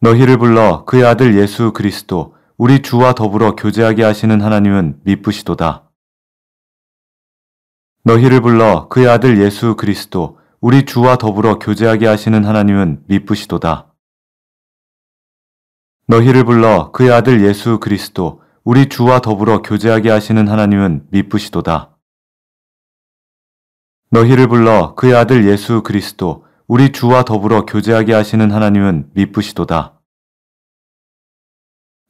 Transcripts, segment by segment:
너희를 불러 그의 아들 예수 그리스도 우리 주와 더불어 교제하게 하시는 하나님은 미쁘시도다. 너희를 불러 그의 아들 예수 그리스도 우리 주와 더불어 교제하게 하시는 하나님은 미쁘시도다. 너희를 불러 그의 아들 예수 그리스도 우리 주와 더불어 교제하게 하시는 하나님은 미쁘시도다. 너희를 불러 그의 아들 예수 그리스도 우리 주와 더불어 교제하게 하시는 하나님은 미쁘시도다.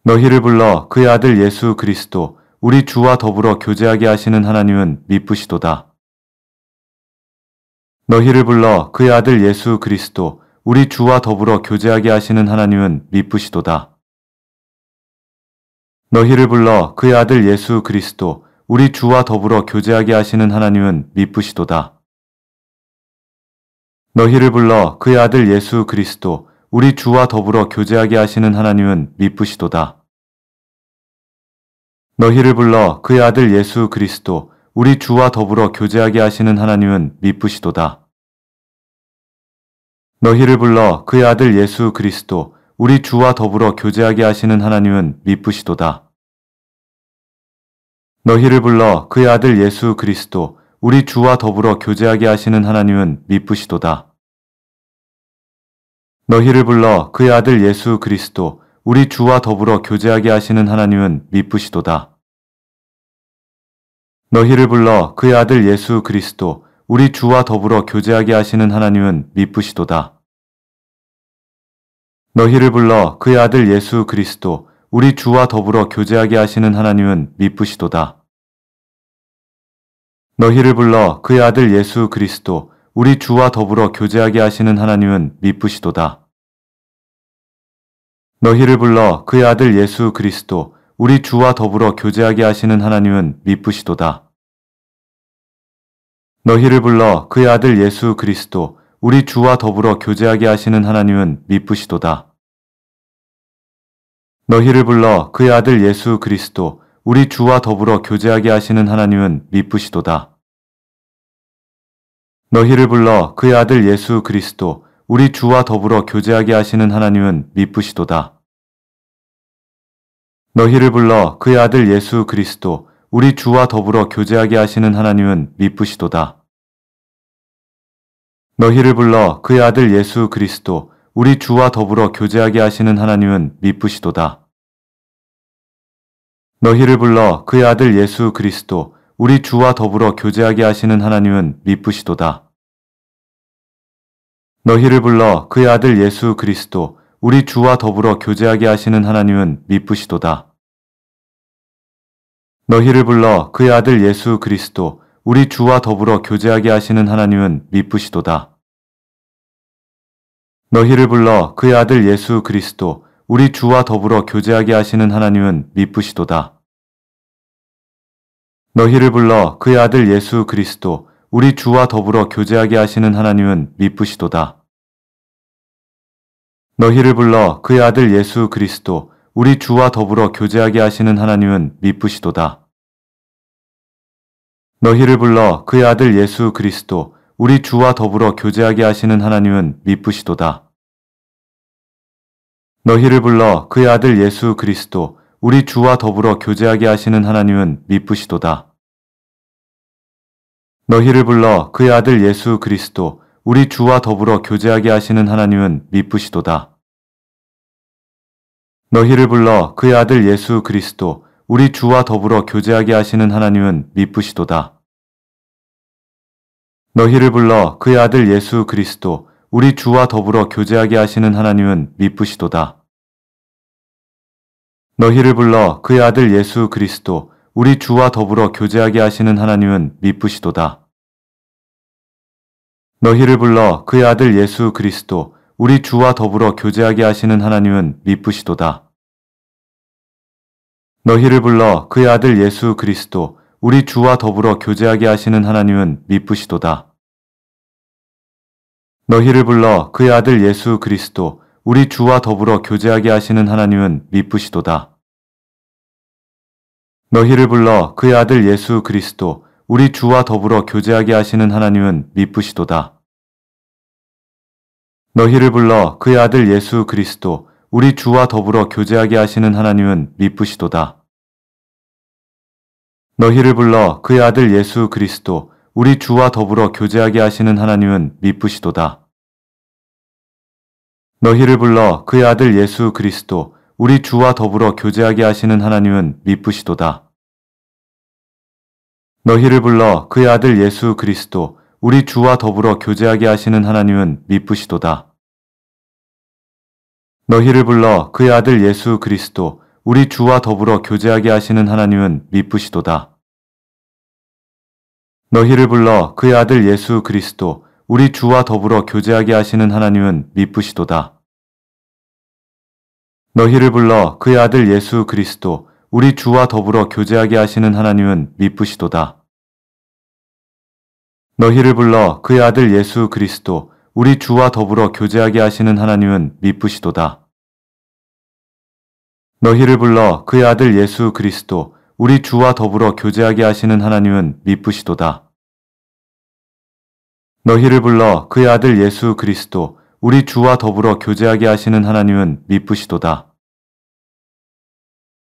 너희를 불러 그의 아들 예수 그리스도 우리 주와 더불어 교제하게 하시는 하나님은 미쁘시도다. 너희를 불러 그의 아들 예수 그리스도 우리 주와 더불어 교제하게 하시는 하나님은 미쁘시도다. 너희를 불러 그의 아들 예수 그리스도 우리 주와 더불어 교제하게 하시는 하나님은 미쁘시도다. 너희를 불러 그의 아들 예수 그리스도 우리 주와 더불어 교제하게 하시는 하나님은 미쁘시도다. 너희를 불러 그의 아들 예수 그리스도 우리 주와 더불어 교제하게 하시는 하나님은 미쁘시도다. 너희를 불러 그의 아들 예수 그리스도 우리 주와 더불어 교제하게 하시는 하나님은 미쁘시도다. 너희를 불러 그의 아들 예수 그리스도 우리 주와 더불어 교제하게 하시는 하나님은 미쁘시도다. 너희를 불러 그의 아들 예수 그리스도 우리 주와 더불어 교제하게 하시는 하나님은 미쁘시도다. 너희를 불러 그의 아들 예수 그리스도, 우리 주와 더불어 교제하게 하시는 하나님은 미쁘시도다. 너희를 불러 그의 아들 예수 그리스도, 우리 주와 더불어 교제하게 하시는 하나님은 미쁘시도다. 너희를 불러 그의 아들 예수 그리스도, 우리 주와 더불어 교제하게 하시는 하나님은 미쁘시도다. 너희를 불러 그의 아들 예수 그리스도 우리 주와 더불어 교제하게 하시는 하나님은 미쁘시도다. 너희를 불러 그의 아들 예수 그리스도 우리 주와 더불어 교제하게 하시는 하나님은 미쁘시도다. 너희를 불러 그의 아들 예수 그리스도 우리 주와 더불어 교제하게 하시는 하나님은 미쁘시도다. 너희를 불러 그의 아들 예수 그리스도 우리 주와 더불어 교제하게 하시는 하나님은 미쁘시도다. 너희를 불러 그의 아들 예수 그리스도 우리 주와 더불어 교제하게 하시는 하나님은 미쁘시도다. 너희를 불러 그의 아들 예수 그리스도 우리 주와 더불어 교제하게 하시는 하나님은 미쁘시도다. 너희를 불러 그의 아들 예수 그리스도 우리 주와 더불어 교제하게 하시는 하나님은 미쁘시도다. 너희를 불러 그의 아들 예수 그리스도 우리 주와 더불어 교제하게 하시는 하나님은 미쁘시도다. 너희를 불러 그의 아들 예수 그리스도 우리 주와 더불어 교제하게 하시는 하나님은 미쁘시도다. 너희를 불러 그의 아들 예수 그리스도 우리 주와 더불어 교제하게 하시는 하나님은 미쁘시도다. 너희를 불러 그의 아들 예수 그리스도 우리 주와 더불어 교제하게 하시는 하나님은 미쁘시도다. 너희를 불러 그의 아들 예수 그리스도 우리 주와 더불어 교제하게 하시는 하나님은 미쁘시도다. 너희를 불러 그의 아들 예수 그리스도 우리 주와 더불어 교제하게 하시는 하나님은 미쁘시도다. 너희를 불러 그의 아들 예수 그리스도 우리 주와 더불어 교제하게 하시는 하나님은 미쁘시도다. 너희를 불러 그의 아들 예수 그리스도 우리 주와 더불어 교제하게 하시는 하나님은 미쁘시도다. 너희를 불러 그의 아들 예수 그리스도, 우리 주와 더불어 교제하게 하시는 하나님은 미쁘시도다. 너희를 불러 그의 아들 예수 그리스도, 우리 주와 더불어 교제하게 하시는 하나님은 미쁘시도다. 너희를 불러 그의 아들 예수 그리스도, 우리 주와 더불어 교제하게 하시는 하나님은 미쁘시도다. 너희를 불러 그의 아들 예수 그리스도 우리 주와 더불어 교제하게 하시는 하나님은 미쁘시도다. 너희를 불러 그의 아들 예수 그리스도 우리 주와 더불어 교제하게 하시는 하나님은 미쁘시도다. 너희를 불러 그의 아들 예수 그리스도 우리 주와 더불어 교제하게 하시는 하나님은 미쁘시도다. 너희를 불러 그의 아들 예수 그리스도 우리 주와 더불어 교제하게 하시는 하나님은 미쁘시도다. 너희를 불러 그의 아들 예수 그리스도 우리 주와 더불어 교제하게 하시는 하나님은 미쁘시도다. 너희를 불러 그의 아들 예수 그리스도 우리 주와 더불어 교제하게 하시는 하나님은 미쁘시도다. 너희를 불러 그의 아들 예수 그리스도 우리 주와 더불어 교제하게 하시는 하나님은 미쁘시도다. 너희를 불러 그의 아들 예수 그리스도 우리 주와 더불어 교제하게 하시는 하나님은 미쁘시도다. 너희를 불러 그의 아들 예수 그리스도 우리 주와 더불어 교제하게 하시는 하나님은 미쁘시도다. 너희를 불러 그의 아들 예수 그리스도 우리 주와 더불어 교제하게 하시는 하나님은 미쁘시도다. 너희를 불러 그의 아들 예수 그리스도 우리 주와 더불어 교제하게 하시는 하나님은 미쁘시도다. 너희를 불러 그의 아들 예수 그리스도 우리 주와 더불어 교제하게 하시는 하나님은 미쁘시도다. 너희를 불러 그의 아들 예수 그리스도 우리 주와 더불어 교제하게 하시는 하나님은 미쁘시도다. 너희를 불러 그의 아들 예수 그리스도 우리 주와 더불어 교제하게 하시는 하나님은 미쁘시도다.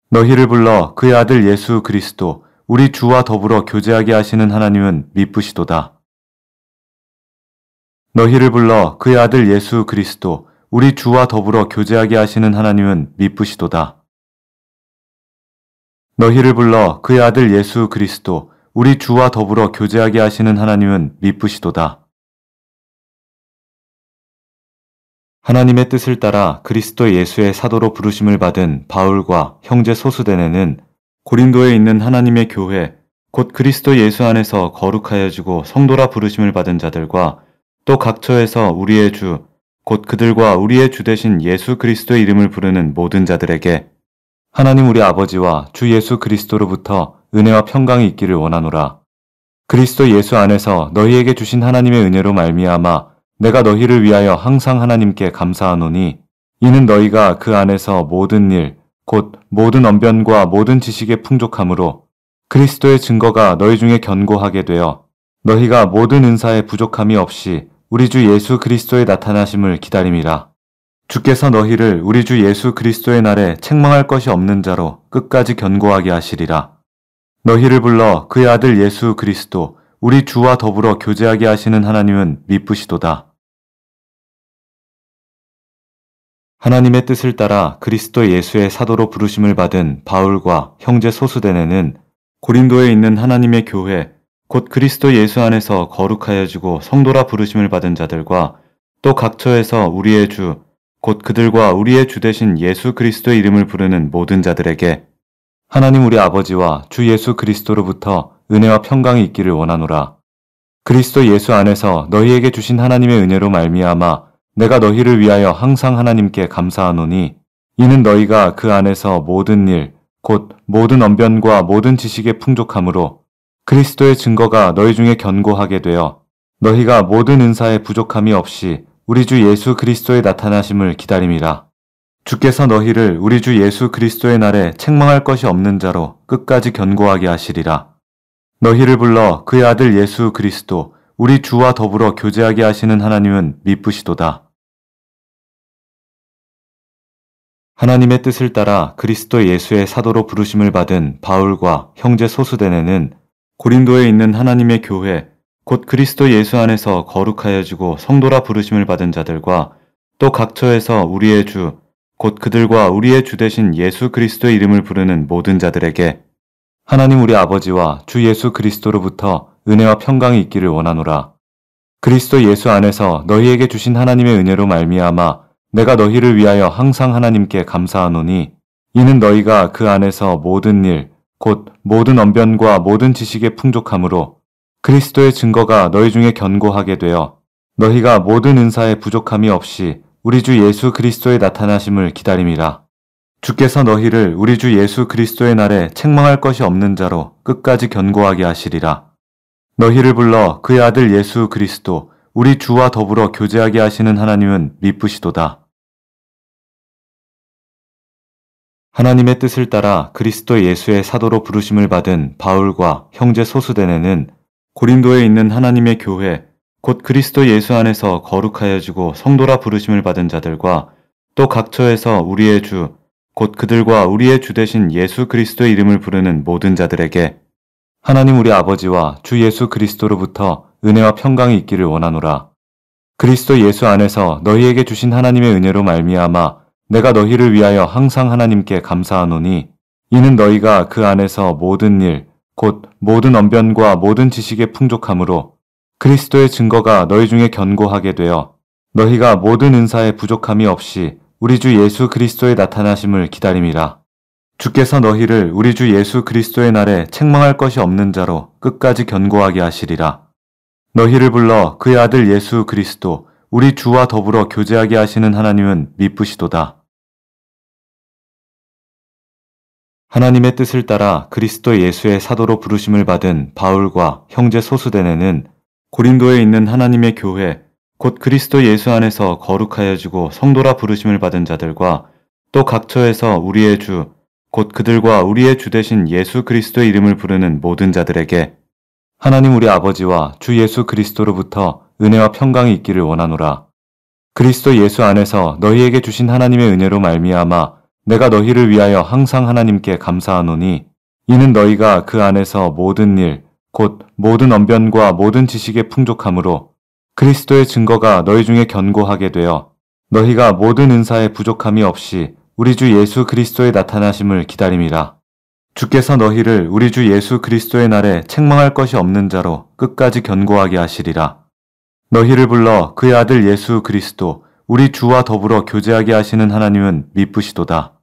너희를 불러 그의 아들 예수 그리스도 우리 주와 더불어 교제하게 하시는 하나님은 미쁘시도다. 너희를 불러 그의 아들 예수 그리스도 우리 주와 더불어 교제하게 하시는 하나님은 미쁘시도다. 너희를 불러 그의 아들 예수 그리스도 우리 주와 더불어 교제하게 하시는 하나님은 미쁘시도다. 하나님의 뜻을 따라 그리스도 예수의 사도로 부르심을 받은 바울과 형제 소수대네는 고린도에 있는 하나님의 교회, 곧 그리스도 예수 안에서 거룩하여지고 성도라 부르심을 받은 자들과 또 각처에서 우리의 주, 곧 그들과 우리의 주 대신 예수 그리스도의 이름을 부르는 모든 자들에게 하나님 우리 아버지와 주 예수 그리스도로부터 은혜와 평강이 있기를 원하노라. 그리스도 예수 안에서 너희에게 주신 하나님의 은혜로 말미암아 내가 너희를 위하여 항상 하나님께 감사하노니 이는 너희가 그 안에서 모든 일곧 모든 언변과 모든 지식의 풍족함으로 그리스도의 증거가 너희 중에 견고하게 되어 너희가 모든 은사에 부족함이 없이 우리 주 예수 그리스도의 나타나심을 기다림이라. 주께서 너희를 우리 주 예수 그리스도의 날에 책망할 것이 없는 자로 끝까지 견고하게 하시리라. 너희를 불러 그의 아들 예수 그리스도 우리 주와 더불어 교제하게 하시는 하나님은 미쁘시도다. 하나님의 뜻을 따라 그리스도 예수의 사도로 부르심을 받은 바울과 형제 소수대네는 고린도에 있는 하나님의 교회, 곧 그리스도 예수 안에서 거룩하여지고 성도라 부르심을 받은 자들과 또 각처에서 우리의 주, 곧 그들과 우리의 주 대신 예수 그리스도의 이름을 부르는 모든 자들에게 하나님 우리 아버지와 주 예수 그리스도로부터 은혜와 평강이 있기를 원하노라. 그리스도 예수 안에서 너희에게 주신 하나님의 은혜로 말미암아 내가 너희를 위하여 항상 하나님께 감사하노니 이는 너희가 그 안에서 모든 일, 곧 모든 언변과 모든 지식의 풍족함으로 그리스도의 증거가 너희 중에 견고하게 되어 너희가 모든 은사에 부족함이 없이 우리 주 예수 그리스도의 나타나심을 기다립니다. 주께서 너희를 우리 주 예수 그리스도의 날에 책망할 것이 없는 자로 끝까지 견고하게 하시리라. 너희를 불러 그의 아들 예수 그리스도 우리 주와 더불어 교제하게 하시는 하나님은 미쁘시도다. 하나님의 뜻을 따라 그리스도 예수의 사도로 부르심을 받은 바울과 형제 소수대네는 고린도에 있는 하나님의 교회, 곧 그리스도 예수 안에서 거룩하여지고 성도라 부르심을 받은 자들과 또 각처에서 우리의 주, 곧 그들과 우리의 주 대신 예수 그리스도의 이름을 부르는 모든 자들에게 하나님 우리 아버지와 주 예수 그리스도로부터 은혜와 평강이 있기를 원하노라. 그리스도 예수 안에서 너희에게 주신 하나님의 은혜로 말미암아 내가 너희를 위하여 항상 하나님께 감사하노니 이는 너희가 그 안에서 모든 일, 곧 모든 언변과 모든 지식의 풍족함으로 그리스도의 증거가 너희 중에 견고하게 되어 너희가 모든 은사에 부족함이 없이 우리 주 예수 그리스도의 나타나심을 기다림이라. 주께서 너희를 우리 주 예수 그리스도의 날에 책망할 것이 없는 자로 끝까지 견고하게 하시리라. 너희를 불러 그의 아들 예수 그리스도 우리 주와 더불어 교제하게 하시는 하나님은 미쁘시도다. 하나님의 뜻을 따라 그리스도 예수의 사도로 부르심을 받은 바울과 형제 소수대네는 고린도에 있는 하나님의 교회, 곧 그리스도 예수 안에서 거룩하여지고 성도라 부르심을 받은 자들과 또 각처에서 우리의 주, 곧 그들과 우리의 주 대신 예수 그리스도의 이름을 부르는 모든 자들에게 하나님 우리 아버지와 주 예수 그리스도로부터 은혜와 평강이 있기를 원하노라. 그리스도 예수 안에서 너희에게 주신 하나님의 은혜로 말미암아 내가 너희를 위하여 항상 하나님께 감사하노니 이는 너희가 그 안에서 모든 일, 곧 모든 언변과 모든 지식의 풍족함으로 그리스도의 증거가 너희 중에 견고하게 되어 너희가 모든 은사의 부족함이 없이 우리 주 예수 그리스도의 나타나심을 기다림이라. 주께서 너희를 우리 주 예수 그리스도의 날에 책망할 것이 없는 자로 끝까지 견고하게 하시리라. 너희를 불러 그의 아들 예수 그리스도 우리 주와 더불어 교제하게 하시는 하나님은 미쁘시도다. 하나님의 뜻을 따라 그리스도 예수의 사도로 부르심을 받은 바울과 형제 소수대네는 고린도에 있는 하나님의 교회 곧 그리스도 예수 안에서 거룩하여지고 성도라 부르심을 받은 자들과 또 각처에서 우리의 주 곧 그들과 우리의 주 대신 예수 그리스도의 이름을 부르는 모든 자들에게 하나님 우리 아버지와 주 예수 그리스도로부터 은혜와 평강이 있기를 원하노라. 그리스도 예수 안에서 너희에게 주신 하나님의 은혜로 말미암아 내가 너희를 위하여 항상 하나님께 감사하노니 이는 너희가 그 안에서 모든 일, 곧 모든 언변과 모든 지식의 풍족함으로 그리스도의 증거가 너희 중에 견고하게 되어 너희가 모든 은사의 부족함이 없이 우리 주 예수 그리스도의 나타나심을 기다립니다. 주께서 너희를 우리 주 예수 그리스도의 날에 책망할 것이 없는 자로 끝까지 견고하게 하시리라. 너희를 불러 그의 아들 예수 그리스도 우리 주와 더불어 교제하게 하시는 하나님은 미쁘시도다.